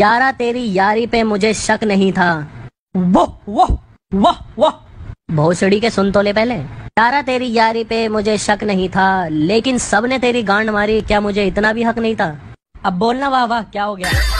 यारा तेरी यारी पे मुझे शक नहीं था वो वो वाह वाह भोसड़ी के सुन तो ले पहले यारा तेरी यारी पे मुझे शक नहीं था लेकिन सबने तेरी गांड मारी क्या मुझे इतना भी हक नहीं था अब बोलना वाह वाह क्या हो गया